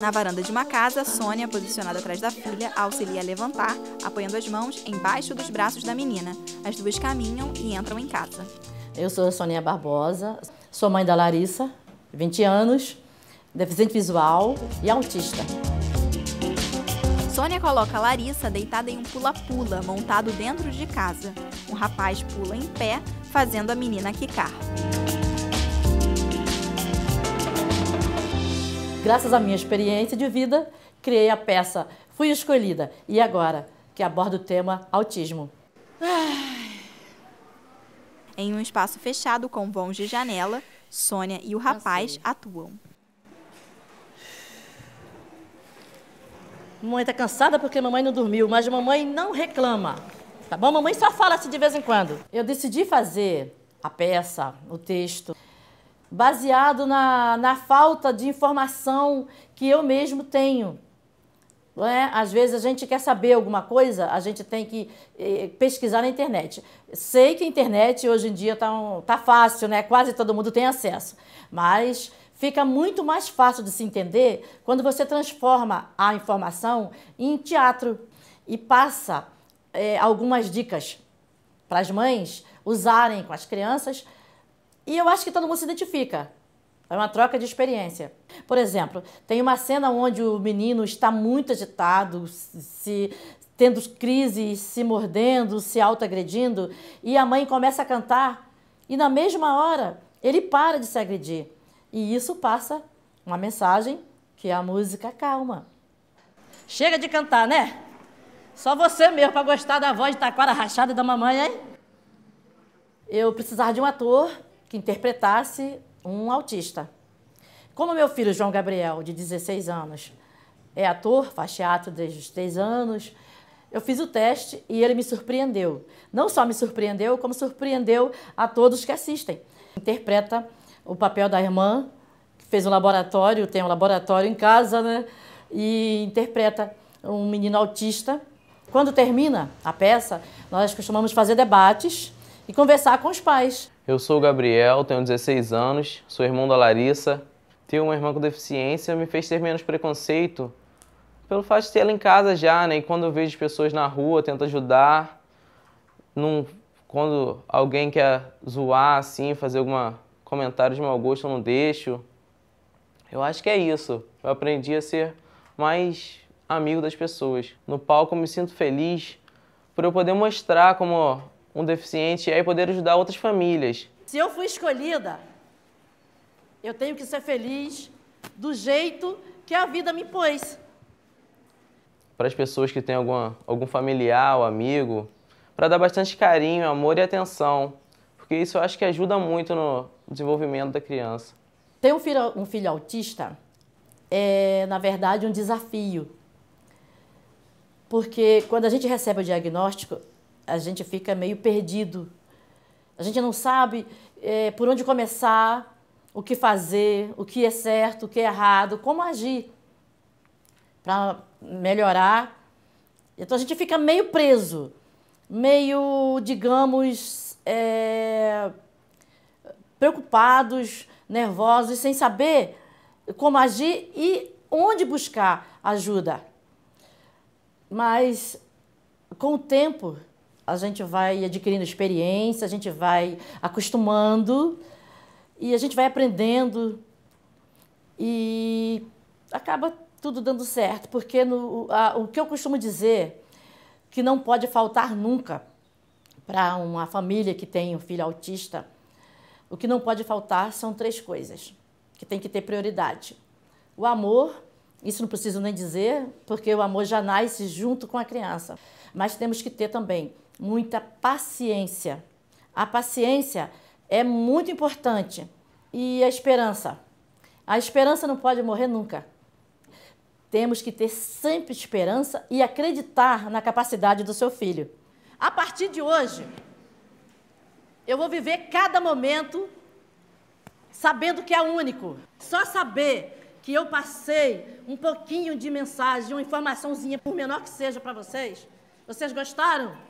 Na varanda de uma casa, Sônia, posicionada atrás da filha, auxilia a levantar, apoiando as mãos embaixo dos braços da menina. As duas caminham e entram em casa. Eu sou a Sônia Barbosa, sou mãe da Larissa, 20 anos, deficiente visual e autista. Sônia coloca Larissa deitada em um pula-pula montado dentro de casa. O rapaz pula em pé, fazendo a menina quicar. graças à minha experiência de vida, criei a peça Fui Escolhida e Agora, que aborda o tema autismo. Em um espaço fechado com vãos de janela, Sônia e o tá rapaz atuam. Mamãe tá cansada porque mamãe não dormiu, mas mamãe não reclama. Tá bom? Mamãe só fala assim de vez em quando. Eu decidi fazer a peça, o texto, baseado na, na falta de informação que eu mesmo tenho. é? Às vezes a gente quer saber alguma coisa, a gente tem que eh, pesquisar na internet. Sei que a internet hoje em dia está um, tá fácil, né? quase todo mundo tem acesso, mas fica muito mais fácil de se entender quando você transforma a informação em teatro e passa eh, algumas dicas para as mães usarem com as crianças e eu acho que todo mundo se identifica. É uma troca de experiência. Por exemplo, tem uma cena onde o menino está muito agitado, se tendo crises, se mordendo, se autoagredindo, e a mãe começa a cantar, e na mesma hora ele para de se agredir. E isso passa uma mensagem que é a música calma. Chega de cantar, né? Só você mesmo para gostar da voz de taquara rachada da mamãe, hein? Eu precisava de um ator que interpretasse um autista. Como meu filho João Gabriel, de 16 anos, é ator, faz teatro desde os 3 anos, eu fiz o teste e ele me surpreendeu. Não só me surpreendeu, como surpreendeu a todos que assistem. Interpreta o papel da irmã, que fez um laboratório, tem um laboratório em casa, né? E interpreta um menino autista. Quando termina a peça, nós costumamos fazer debates e conversar com os pais. Eu sou o Gabriel, tenho 16 anos, sou irmão da Larissa. Ter uma irmã com deficiência me fez ter menos preconceito pelo fato de ter ela em casa já, né? E quando eu vejo pessoas na rua, tento ajudar. Não, quando alguém quer zoar, assim, fazer algum comentário de mau gosto, eu não deixo. Eu acho que é isso. Eu aprendi a ser mais amigo das pessoas. No palco eu me sinto feliz por eu poder mostrar como um deficiente e aí poder ajudar outras famílias. Se eu fui escolhida, eu tenho que ser feliz do jeito que a vida me pôs. Para as pessoas que têm alguma, algum familiar ou amigo, para dar bastante carinho, amor e atenção, porque isso eu acho que ajuda muito no desenvolvimento da criança. Ter um filho, um filho autista é, na verdade, um desafio. Porque quando a gente recebe o diagnóstico, a gente fica meio perdido. A gente não sabe é, por onde começar, o que fazer, o que é certo, o que é errado, como agir para melhorar. Então a gente fica meio preso, meio, digamos, é, preocupados, nervosos, sem saber como agir e onde buscar ajuda. Mas com o tempo a gente vai adquirindo experiência, a gente vai acostumando e a gente vai aprendendo e acaba tudo dando certo, porque no, a, o que eu costumo dizer que não pode faltar nunca para uma família que tem um filho autista, o que não pode faltar são três coisas que tem que ter prioridade. O amor, isso não preciso nem dizer, porque o amor já nasce junto com a criança. Mas temos que ter também muita paciência. A paciência é muito importante e a esperança. A esperança não pode morrer nunca. Temos que ter sempre esperança e acreditar na capacidade do seu filho. A partir de hoje, eu vou viver cada momento sabendo que é único. Só saber que eu passei um pouquinho de mensagem, uma informaçãozinha, por menor que seja para vocês. Vocês gostaram?